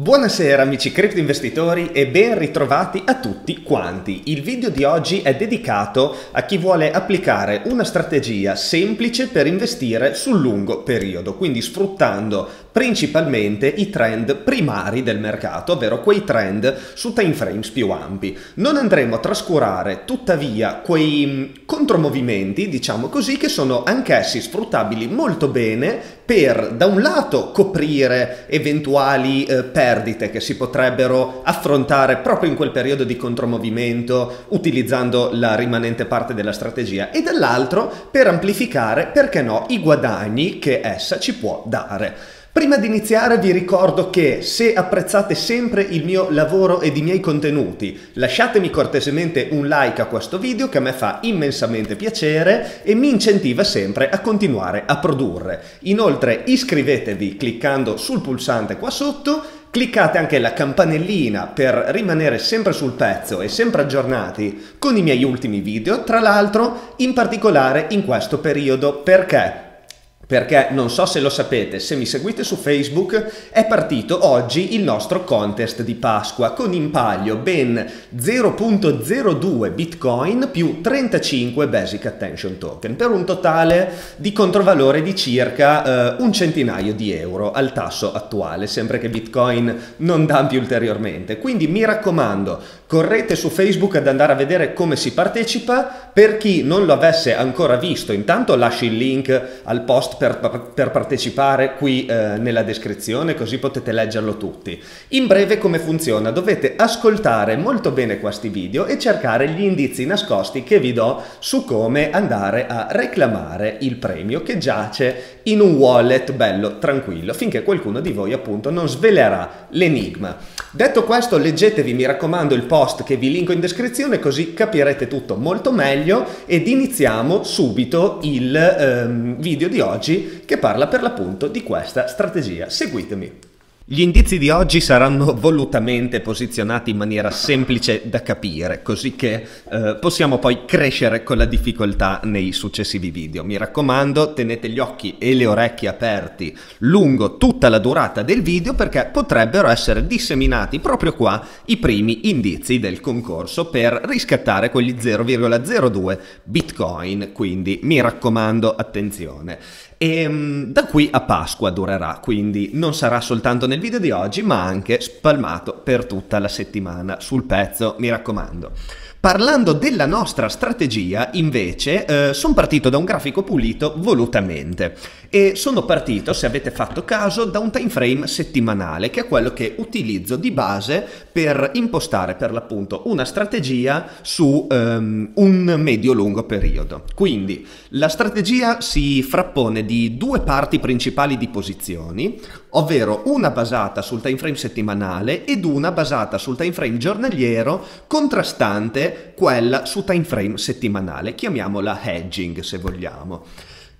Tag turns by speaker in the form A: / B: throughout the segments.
A: Buonasera amici investitori e ben ritrovati a tutti quanti. Il video di oggi è dedicato a chi vuole applicare una strategia semplice per investire sul lungo periodo, quindi sfruttando principalmente i trend primari del mercato, ovvero quei trend su time frames più ampi. Non andremo a trascurare tuttavia quei mm, contromovimenti, diciamo così, che sono anch'essi sfruttabili molto bene per da un lato coprire eventuali eh, perdite che si potrebbero affrontare proprio in quel periodo di contromovimento utilizzando la rimanente parte della strategia e dall'altro per amplificare, perché no, i guadagni che essa ci può dare. Prima di iniziare vi ricordo che se apprezzate sempre il mio lavoro ed i miei contenuti lasciatemi cortesemente un like a questo video che a me fa immensamente piacere e mi incentiva sempre a continuare a produrre. Inoltre iscrivetevi cliccando sul pulsante qua sotto Cliccate anche la campanellina per rimanere sempre sul pezzo e sempre aggiornati con i miei ultimi video, tra l'altro in particolare in questo periodo perché perché non so se lo sapete, se mi seguite su Facebook è partito oggi il nostro contest di Pasqua con in palio ben 0.02 Bitcoin più 35 Basic Attention Token per un totale di controvalore di circa eh, un centinaio di euro al tasso attuale, sempre che Bitcoin non dampi ulteriormente. Quindi mi raccomando, correte su Facebook ad andare a vedere come si partecipa. Per chi non lo avesse ancora visto, intanto lascio il link al post per, per partecipare qui eh, nella descrizione, così potete leggerlo tutti. In breve come funziona? Dovete ascoltare molto bene questi video e cercare gli indizi nascosti che vi do su come andare a reclamare il premio che giace in un wallet bello tranquillo, finché qualcuno di voi appunto non svelerà l'enigma. Detto questo, leggetevi, mi raccomando, il post post che vi linko in descrizione così capirete tutto molto meglio ed iniziamo subito il ehm, video di oggi che parla per l'appunto di questa strategia. Seguitemi! Gli indizi di oggi saranno volutamente posizionati in maniera semplice da capire, così che eh, possiamo poi crescere con la difficoltà nei successivi video. Mi raccomando, tenete gli occhi e le orecchie aperti lungo tutta la durata del video perché potrebbero essere disseminati proprio qua i primi indizi del concorso per riscattare quegli 0,02 bitcoin, quindi mi raccomando, attenzione. E ehm, da qui a Pasqua durerà, quindi non sarà soltanto nel video di oggi, ma anche spalmato per tutta la settimana. Sul pezzo, mi raccomando. Parlando della nostra strategia, invece, eh, sono partito da un grafico pulito volutamente e sono partito, se avete fatto caso, da un time frame settimanale che è quello che utilizzo di base per impostare per l'appunto una strategia su um, un medio-lungo periodo. Quindi la strategia si frappone di due parti principali di posizioni, ovvero una basata sul time frame settimanale ed una basata sul time frame giornaliero contrastante quella su time frame settimanale, chiamiamola hedging se vogliamo.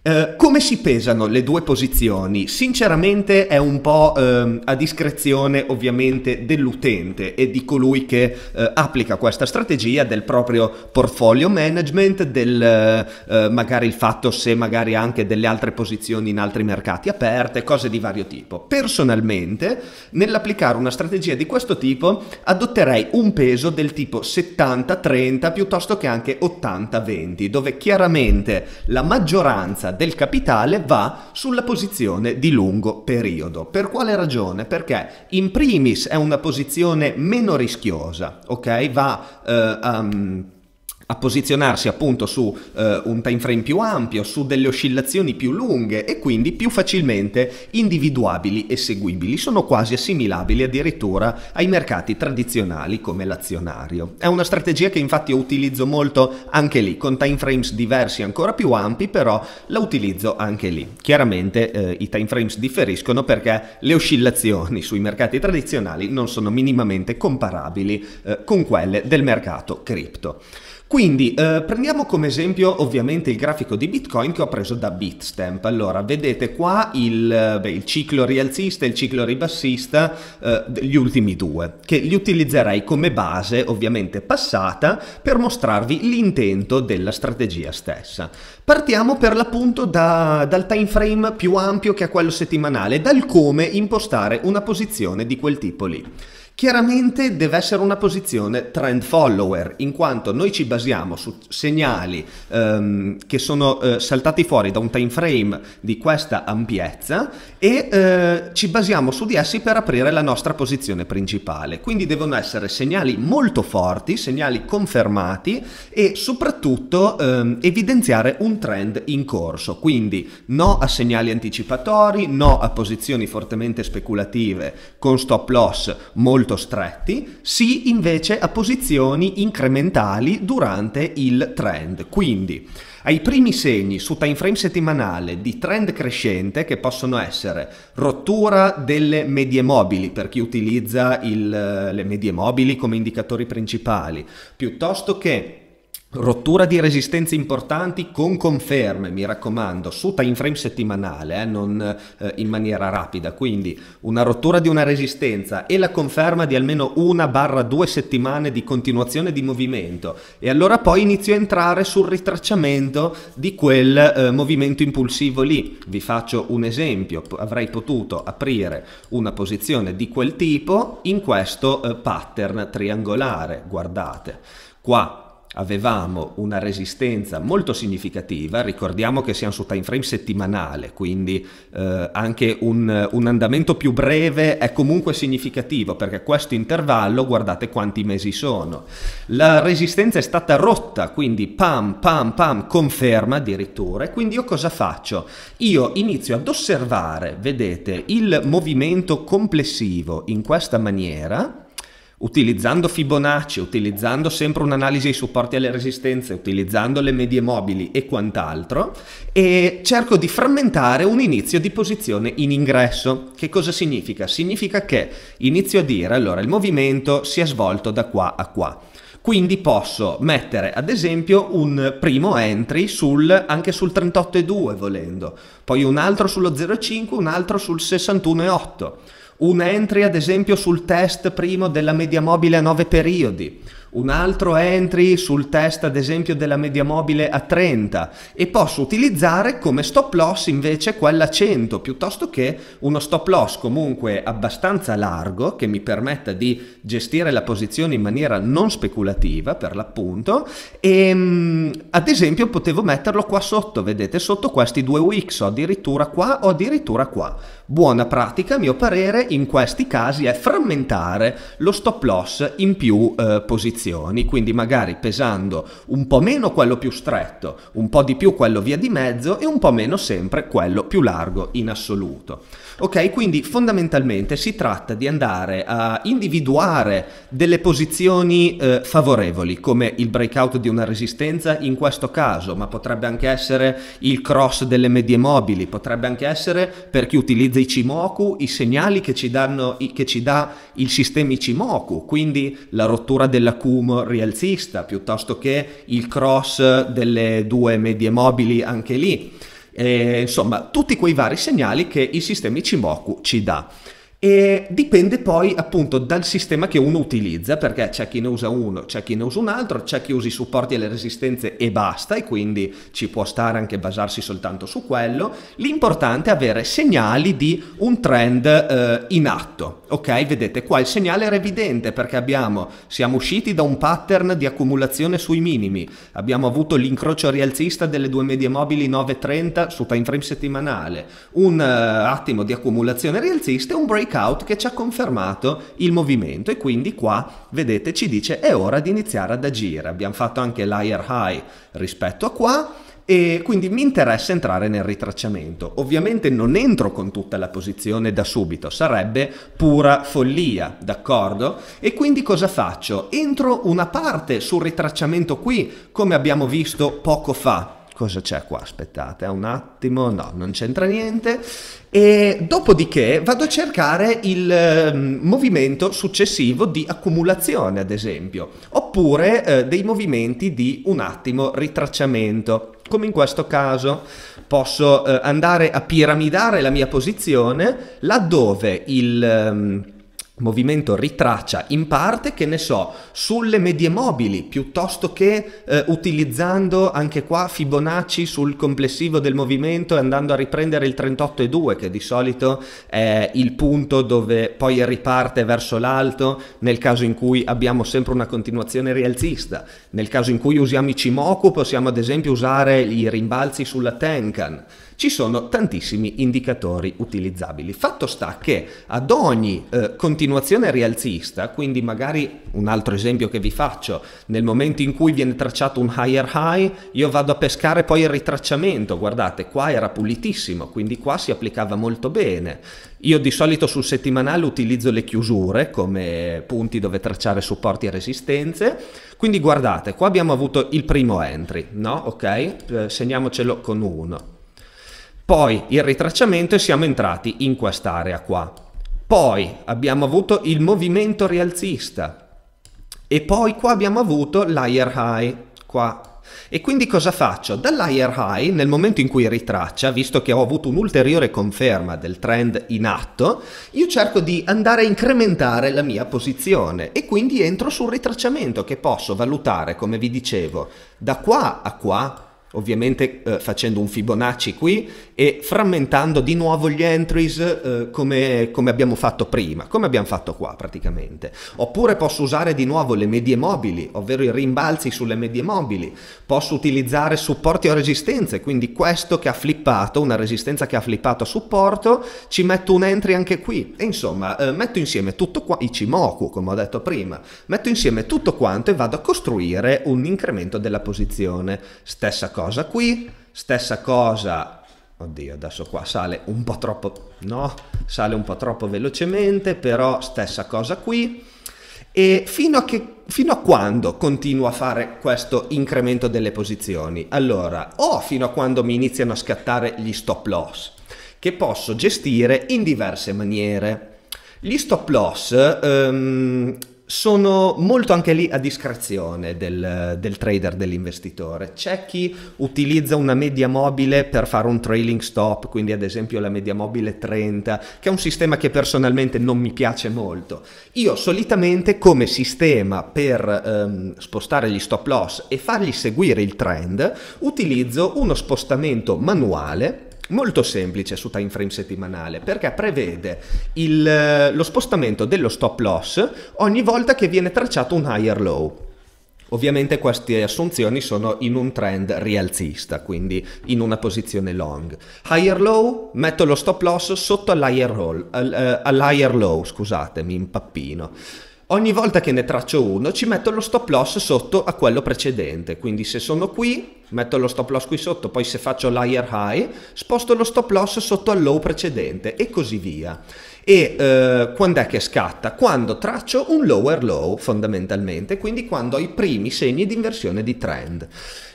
A: Eh, come si pesano le due posizioni? Sinceramente è un po' uh, a discrezione ovviamente dell'utente e di colui che uh, applica questa strategia del proprio portfolio management, del eh, magari il fatto se magari anche delle altre posizioni in altri mercati aperte, cose di vario tipo. Personalmente nell'applicare una strategia di questo tipo adotterei un peso del tipo 70-30 piuttosto che anche 80-20, dove chiaramente la maggioranza prevalenza del capitale va sulla posizione di lungo periodo. Per quale ragione? Perché in primis è una posizione meno rischiosa, ok? Va eh, um, a posizionarsi appunto su eh, un time frame più ampio, su delle oscillazioni più lunghe e quindi più facilmente individuabili e seguibili. Sono quasi assimilabili addirittura ai mercati tradizionali come l'azionario. È una strategia che infatti utilizzo molto anche lì, con time frames diversi ancora più ampi, però la utilizzo anche lì. Chiaramente eh, i time frames differiscono perché le oscillazioni sui mercati tradizionali non sono minimamente comparabili eh, con quelle del mercato cripto. Quindi eh, prendiamo come esempio ovviamente il grafico di Bitcoin che ho preso da Bitstamp. Allora, vedete qua il, eh, beh, il ciclo rialzista e il ciclo ribassista, eh, gli ultimi due, che li utilizzerei come base ovviamente passata per mostrarvi l'intento della strategia stessa. Partiamo per l'appunto da, dal time frame più ampio che è quello settimanale, dal come impostare una posizione di quel tipo lì. Chiaramente deve essere una posizione trend follower, in quanto noi ci basiamo su segnali ehm, che sono eh, saltati fuori da un time frame di questa ampiezza e eh, ci basiamo su di essi per aprire la nostra posizione principale. Quindi devono essere segnali molto forti, segnali confermati e soprattutto ehm, evidenziare un trend in corso. Quindi no a segnali anticipatori, no a posizioni fortemente speculative con stop loss molto molto stretti, sì invece a posizioni incrementali durante il trend. Quindi ai primi segni su time frame settimanale di trend crescente che possono essere rottura delle medie mobili per chi utilizza il, le medie mobili come indicatori principali, piuttosto che Rottura di resistenze importanti con conferme, mi raccomando, su time frame settimanale, eh, non eh, in maniera rapida. Quindi una rottura di una resistenza e la conferma di almeno una barra due settimane di continuazione di movimento. E allora poi inizio a entrare sul ritracciamento di quel eh, movimento impulsivo lì. Vi faccio un esempio: avrei potuto aprire una posizione di quel tipo in questo eh, pattern triangolare. Guardate qua avevamo una resistenza molto significativa, ricordiamo che siamo su time frame settimanale, quindi eh, anche un, un andamento più breve è comunque significativo perché questo intervallo guardate quanti mesi sono. La resistenza è stata rotta, quindi pam pam pam conferma addirittura e quindi io cosa faccio? Io inizio ad osservare, vedete, il movimento complessivo in questa maniera utilizzando Fibonacci, utilizzando sempre un'analisi ai supporti e alle resistenze, utilizzando le medie mobili e quant'altro, e cerco di frammentare un inizio di posizione in ingresso. Che cosa significa? Significa che inizio a dire, allora, il movimento si è svolto da qua a qua. Quindi posso mettere ad esempio un primo entry sul, anche sul 38,2 volendo, poi un altro sullo 0,5, un altro sul 61,8 un entry ad esempio sul test primo della media mobile a 9 periodi, un altro entry sul test ad esempio della media mobile a 30 e posso utilizzare come stop loss invece quella a 100 piuttosto che uno stop loss comunque abbastanza largo che mi permetta di gestire la posizione in maniera non speculativa per l'appunto e ehm, ad esempio potevo metterlo qua sotto vedete sotto questi due weeks o addirittura qua o addirittura qua Buona pratica, a mio parere, in questi casi è frammentare lo stop loss in più eh, posizioni, quindi magari pesando un po' meno quello più stretto, un po' di più quello via di mezzo e un po' meno sempre quello più largo in assoluto. Ok, quindi fondamentalmente si tratta di andare a individuare delle posizioni eh, favorevoli, come il breakout di una resistenza in questo caso, ma potrebbe anche essere il cross delle medie mobili, potrebbe anche essere per chi utilizza dei Cimoku i segnali che ci, danno, che ci dà il sistema Ichimoku, quindi la rottura dell'acumo rialzista piuttosto che il cross delle due medie mobili anche lì. E, eh, insomma, tutti quei vari segnali che il sistema Ichimoku ci dà. E dipende poi appunto dal sistema che uno utilizza, perché c'è chi ne usa uno, c'è chi ne usa un altro, c'è chi usa i supporti e le resistenze e basta, e quindi ci può stare anche basarsi soltanto su quello. L'importante è avere segnali di un trend eh, in atto, ok? Vedete qua il segnale era evidente perché abbiamo, siamo usciti da un pattern di accumulazione sui minimi, abbiamo avuto l'incrocio rialzista delle due medie mobili 9.30 su time frame settimanale, un eh, attimo di accumulazione rialzista e un break breakout che ci ha confermato il movimento e quindi qua vedete ci dice è ora di iniziare ad agire. Abbiamo fatto anche l'higher high rispetto a qua e quindi mi interessa entrare nel ritracciamento. Ovviamente non entro con tutta la posizione da subito, sarebbe pura follia, d'accordo? E quindi cosa faccio? Entro una parte sul ritracciamento qui, come abbiamo visto poco fa, cosa c'è qua? Aspettate eh, un attimo, no, non c'entra niente. E dopodiché vado a cercare il ehm, movimento successivo di accumulazione, ad esempio, oppure eh, dei movimenti di un attimo ritracciamento. Come in questo caso posso eh, andare a piramidare la mia posizione laddove il ehm, movimento ritraccia in parte, che ne so, sulle medie mobili, piuttosto che eh, utilizzando anche qua Fibonacci sul complessivo del movimento e andando a riprendere il 38,2, che di solito è il punto dove poi riparte verso l'alto, nel caso in cui abbiamo sempre una continuazione rialzista. Nel caso in cui usiamo i Cimoku possiamo ad esempio usare i rimbalzi sulla Tenkan ci sono tantissimi indicatori utilizzabili. Fatto sta che ad ogni eh, continuazione rialzista, quindi magari un altro esempio che vi faccio, nel momento in cui viene tracciato un higher high, io vado a pescare poi il ritracciamento, guardate, qua era pulitissimo, quindi qua si applicava molto bene. Io di solito sul settimanale utilizzo le chiusure come punti dove tracciare supporti e resistenze, quindi guardate, qua abbiamo avuto il primo entry, no? Ok? Eh, segniamocelo con 1 poi il ritracciamento e siamo entrati in quest'area qua. Poi abbiamo avuto il movimento rialzista e poi qua abbiamo avuto l'higher high, qua e quindi cosa faccio? Dall'higher high, nel momento in cui ritraccia, visto che ho avuto un'ulteriore conferma del trend in atto, io cerco di andare a incrementare la mia posizione e quindi entro sul ritracciamento che posso valutare, come vi dicevo, da qua a qua, ovviamente eh, facendo un Fibonacci qui e frammentando di nuovo gli entries eh, come, come, abbiamo fatto prima, come abbiamo fatto qua praticamente. Oppure posso usare di nuovo le medie mobili, ovvero i rimbalzi sulle medie mobili, posso utilizzare supporti o resistenze, quindi questo che ha flippato, una resistenza che ha flippato a supporto, ci metto un entry anche qui e insomma eh, metto insieme tutto qua, i Cimoku come ho detto prima, metto insieme tutto quanto e vado a costruire un incremento della posizione. Stessa cosa qui, stessa cosa Oddio, adesso qua sale un po' troppo, no, sale un po' troppo velocemente, però stessa cosa qui. E fino a, che, fino a quando continuo a fare questo incremento delle posizioni? Allora, o fino a quando mi iniziano a scattare gli stop loss, che posso gestire in diverse maniere. Gli stop loss, um, sono molto anche lì a discrezione del, del trader, dell'investitore. C'è chi utilizza una media mobile per fare un trailing stop, quindi ad esempio la media mobile 30, che è un sistema che personalmente non mi piace molto. Io solitamente come sistema per ehm, spostare gli stop loss e fargli seguire il trend utilizzo uno spostamento manuale molto semplice su time frame settimanale perché prevede il, eh, lo spostamento dello stop loss ogni volta che viene tracciato un higher low. Ovviamente queste assunzioni sono in un trend rialzista, quindi in una posizione long. Higher low, metto lo stop loss sotto all'higher, roll, all, uh, eh, all low, scusate, mi impappino ogni volta che ne traccio uno ci metto lo stop loss sotto a quello precedente. Quindi se sono qui, metto lo stop loss qui sotto, poi se faccio l'higher high, sposto lo stop loss sotto al low precedente e così via. E eh, quando è che scatta? Quando traccio un lower low fondamentalmente, quindi quando ho i primi segni di inversione di trend.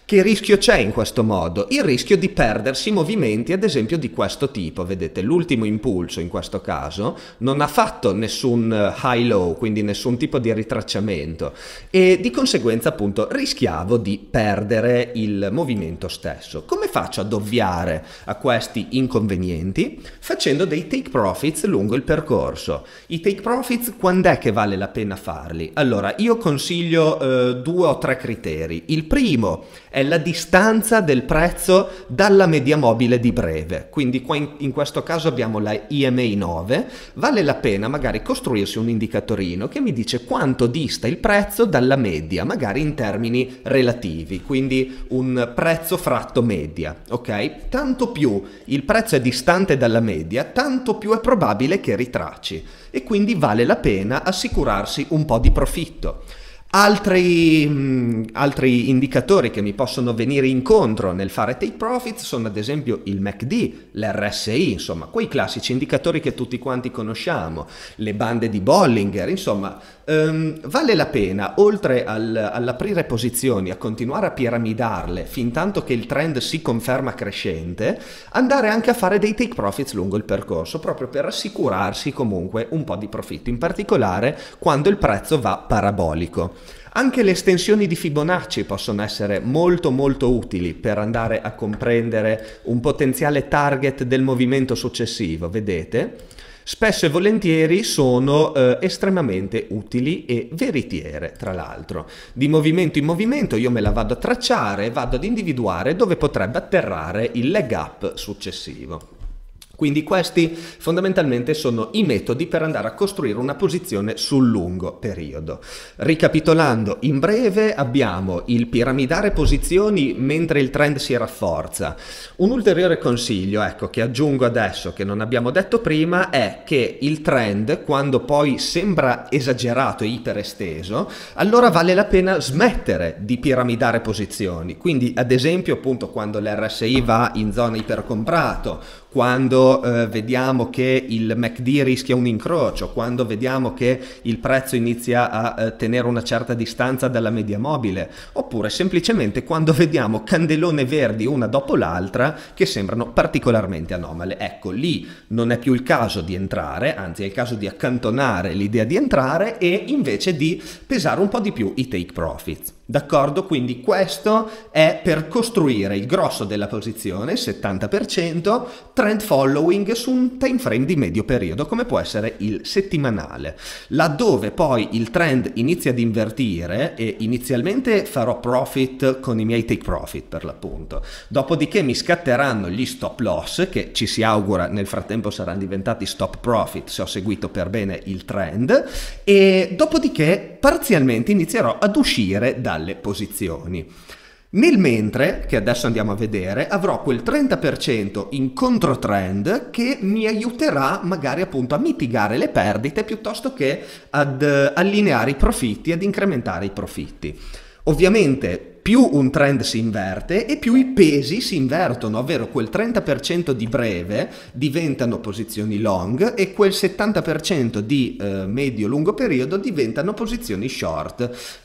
A: Che rischio c'è in questo modo? Il rischio di perdersi movimenti ad esempio di questo tipo, vedete l'ultimo impulso in questo caso non ha fatto nessun eh, high low, quindi nessun tipo di ritracciamento e di conseguenza appunto rischiavo di perdere il movimento stesso. Come faccio ad ovviare a questi inconvenienti? Facendo dei take profits lungo il percorso. I take profits quando è che vale la pena farli? Allora io consiglio eh, due o tre criteri. Il primo è la distanza del prezzo dalla media mobile di breve. Quindi qua in, in questo caso abbiamo la IMI 9, vale la pena magari costruirsi un indicatorino che mi dice quanto dista il prezzo dalla media, magari in termini relativi, quindi un prezzo fratto media, ok? Tanto più il prezzo è distante dalla media, tanto più è probabile che ritracci e quindi vale la pena assicurarsi un po' di profitto. Altri, mh, mm, altri, indicatori che mi possono venire incontro nel fare take profit sono ad esempio il MACD, l'RSI, insomma, quei classici indicatori che tutti quanti conosciamo, le bande di Bollinger, insomma, um, vale la pena, oltre al, all'aprire posizioni, a continuare a piramidarle fin tanto che il trend si conferma crescente, andare anche a fare dei take profits lungo il percorso, proprio per assicurarsi comunque un po' di profitto, in particolare quando il prezzo va parabolico. Anche le estensioni di Fibonacci possono essere molto molto utili per andare a comprendere un potenziale target del movimento successivo, vedete? Spesso e volentieri sono eh, estremamente utili e veritiere, tra l'altro. Di movimento in movimento io me la vado a tracciare e vado ad individuare dove potrebbe atterrare il leg up successivo. Quindi questi fondamentalmente sono i metodi per andare a costruire una posizione sul lungo periodo. Ricapitolando, in breve abbiamo il piramidare posizioni mentre il trend si rafforza. Un ulteriore consiglio, ecco, che aggiungo adesso che non abbiamo detto prima è che il trend quando poi sembra esagerato e iperesteso, allora vale la pena smettere di piramidare posizioni. Quindi, ad esempio, appunto quando l'RSI va in zona ipercomprato quando eh, vediamo che il MACD rischia un incrocio, quando vediamo che il prezzo inizia a eh, tenere una certa distanza dalla media mobile, oppure semplicemente quando vediamo candelone verdi una dopo l'altra che sembrano particolarmente anomale. Ecco, lì non è più il caso di entrare, anzi è il caso di accantonare l'idea di entrare e invece di pesare un po' di più i take profits. D'accordo? Quindi questo è per costruire il grosso della posizione, 70%, trend following su un time frame di medio periodo, come può essere il settimanale. Laddove poi il trend inizia ad invertire e inizialmente farò profit con i miei take profit per l'appunto. Dopodiché mi scatteranno gli stop loss che ci si augura nel frattempo saranno diventati stop profit se ho seguito per bene il trend e dopodiché parzialmente inizierò ad uscire da dalle posizioni. Nel mentre, che adesso andiamo a vedere, avrò quel 30% in controtrend che mi aiuterà magari appunto a mitigare le perdite piuttosto che ad eh, allineare i profitti, ad incrementare i profitti. Ovviamente più un trend si inverte e più i pesi si invertono, ovvero quel 30% di breve diventano posizioni long e quel 70% di eh, medio-lungo periodo diventano posizioni short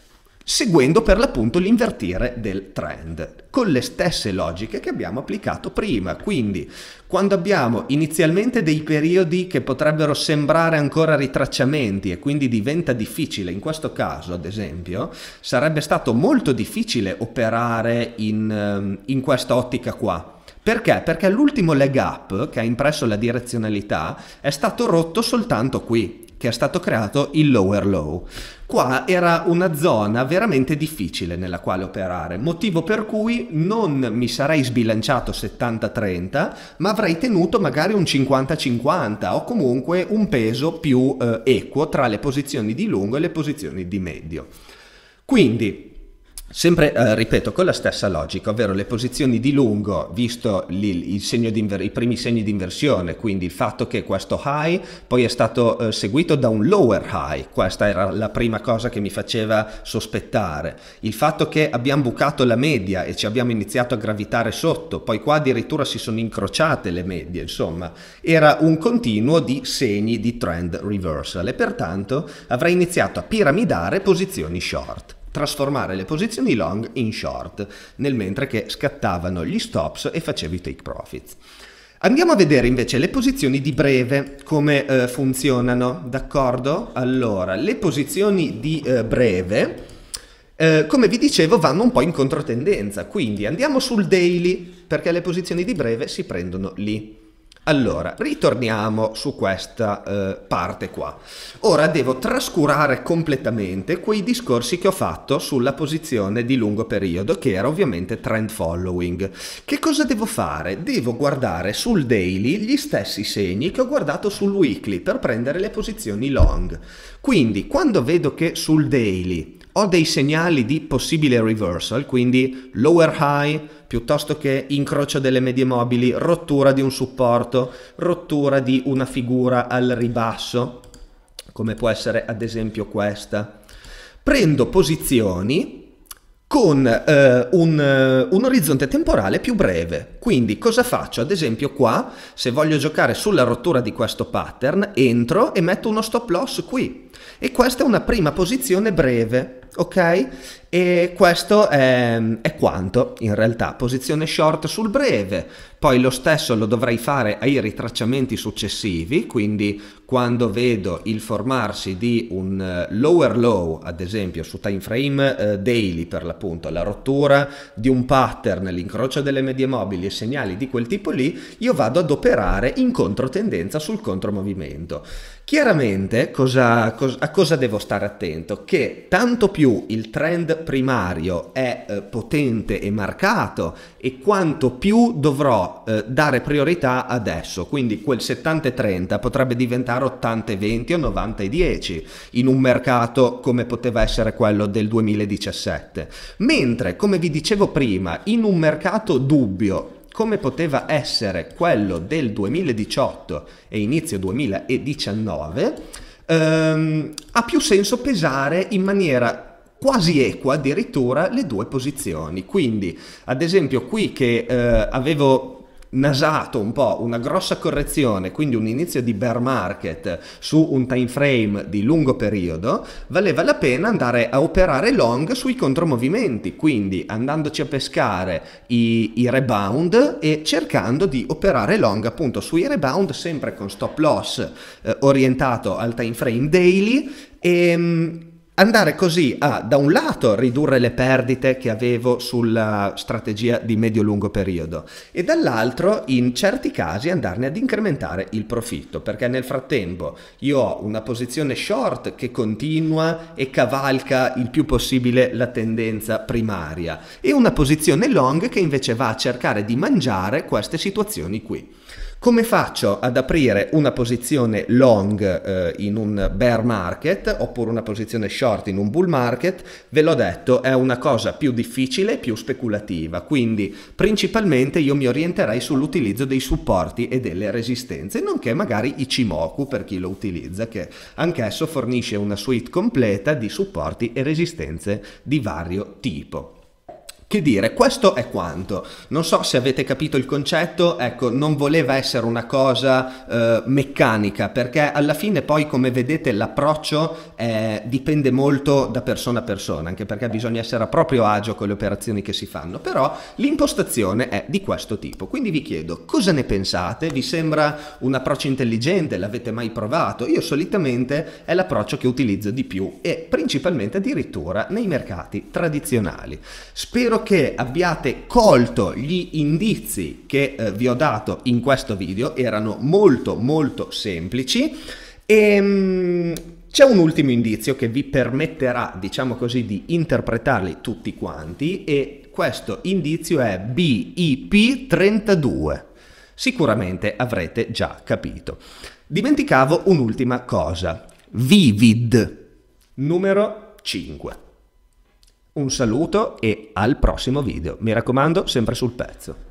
A: seguendo per l'appunto l'invertire del trend, con le stesse logiche che abbiamo applicato prima. Quindi, quando abbiamo inizialmente dei periodi che potrebbero sembrare ancora ritracciamenti e quindi diventa difficile, in questo caso ad esempio, sarebbe stato molto difficile operare in, ehm, in questa ottica qua. Perché? Perché l'ultimo leg up che ha impresso la direzionalità è stato rotto soltanto qui, che è stato creato il lower low. Qua era una zona veramente difficile nella quale operare, motivo per cui non mi sarei sbilanciato 70-30, ma avrei tenuto magari un 50-50 o comunque un peso più eh, equo tra le posizioni di lungo e le posizioni di medio. Quindi Sempre, eh, ripeto, con la stessa logica, ovvero le posizioni di lungo, visto lì, i primi segni di inversione, quindi il fatto che questo high poi è stato eh, seguito da un lower high, questa era la prima cosa che mi faceva sospettare, il fatto che abbiamo bucato la media e ci abbiamo iniziato a gravitare sotto, poi qua addirittura si sono incrociate le medie, insomma, era un continuo di segni di trend reversal e pertanto avrei iniziato a piramidare posizioni short trasformare le posizioni long in short, nel mentre che scattavano gli stops e facevi i take profits. Andiamo a vedere invece le posizioni di breve, come eh, funzionano, d'accordo? Allora, le posizioni di eh, breve, eh, come vi dicevo, vanno un po' in controtendenza, quindi andiamo sul daily, perché le posizioni di breve si prendono lì. Allora, ritorniamo su questa eh, parte qua. Ora devo trascurare completamente quei discorsi che ho fatto sulla posizione di lungo periodo, che era ovviamente trend following. Che cosa devo fare? Devo guardare sul daily gli stessi segni che ho guardato sul weekly per prendere le posizioni long. Quindi, quando vedo che sul daily ho dei segnali di possibile reversal, quindi lower high piuttosto che incrocio delle medie mobili, rottura di un supporto, rottura di una figura al ribasso, come può essere ad esempio questa. Prendo posizioni con eh, un, eh, un, orizzonte temporale più breve. Quindi cosa faccio? Ad esempio qua, se voglio giocare sulla rottura di questo pattern, entro e metto uno stop loss qui. E questa è una prima posizione breve, ok? E questo è, è, quanto in realtà, posizione short sul breve, poi lo stesso lo dovrei fare ai ritracciamenti successivi, quindi quando vedo il formarsi di un eh, lower low, ad esempio su time frame eh, daily per l'appunto, la rottura di un pattern, l'incrocio delle medie mobili e segnali di quel tipo lì, io vado ad operare in controtendenza sul contromovimento. Chiaramente cosa, cosa, a cosa devo stare attento? Che tanto più il trend primario è eh, potente e marcato e quanto più dovrò eh, dare priorità adesso, quindi quel 70-30 potrebbe diventare 80-20 o 90-10 in un mercato come poteva essere quello del 2017. Mentre, come vi dicevo prima, in un mercato dubbio come poteva essere quello del 2018 e inizio 2019, ehm, ha più senso pesare in maniera quasi equa addirittura le due posizioni. Quindi, ad esempio, qui che eh, avevo nasato un po' una grossa correzione, quindi un inizio di bear market su un time frame di lungo periodo, valeva la pena andare a operare long sui contromovimenti, quindi andandoci a pescare i, i rebound e cercando di operare long appunto sui rebound sempre con stop loss eh, orientato al time frame daily e ehm, andare così a, da un lato, ridurre le perdite che avevo sulla strategia di medio-lungo periodo e dall'altro, in certi casi, andarne ad incrementare il profitto, perché nel frattempo io ho una posizione short che continua e cavalca il più possibile la tendenza primaria e una posizione long che invece va a cercare di mangiare queste situazioni qui. Come faccio ad aprire una posizione long eh, in un bear market oppure una posizione short in un bull market? Ve l'ho detto, è una cosa più difficile, più speculativa, quindi principalmente io mi orienterei sull'utilizzo dei supporti e delle resistenze, nonché magari Ichimoku per chi lo utilizza, che anch'esso fornisce una suite completa di supporti e resistenze di vario tipo. Che dire, questo è quanto. Non so se avete capito il concetto, ecco, non voleva essere una cosa eh, meccanica, perché alla fine poi, come vedete, l'approccio eh, dipende molto da persona a persona, anche perché bisogna essere a proprio agio con le operazioni che si fanno, però l'impostazione è di questo tipo. Quindi vi chiedo, cosa ne pensate? Vi sembra un approccio intelligente? L'avete mai provato? Io solitamente è l'approccio che utilizzo di più e principalmente addirittura nei mercati tradizionali. Spero spero che abbiate colto gli indizi che eh, vi ho dato in questo video, erano molto molto semplici e ehm, mh, c'è un ultimo indizio che vi permetterà, diciamo così, di interpretarli tutti quanti e questo indizio è BIP32. Sicuramente avrete già capito. Dimenticavo un'ultima cosa. Vivid, numero 5. Un saluto e al prossimo video. Mi raccomando, sempre sul pezzo.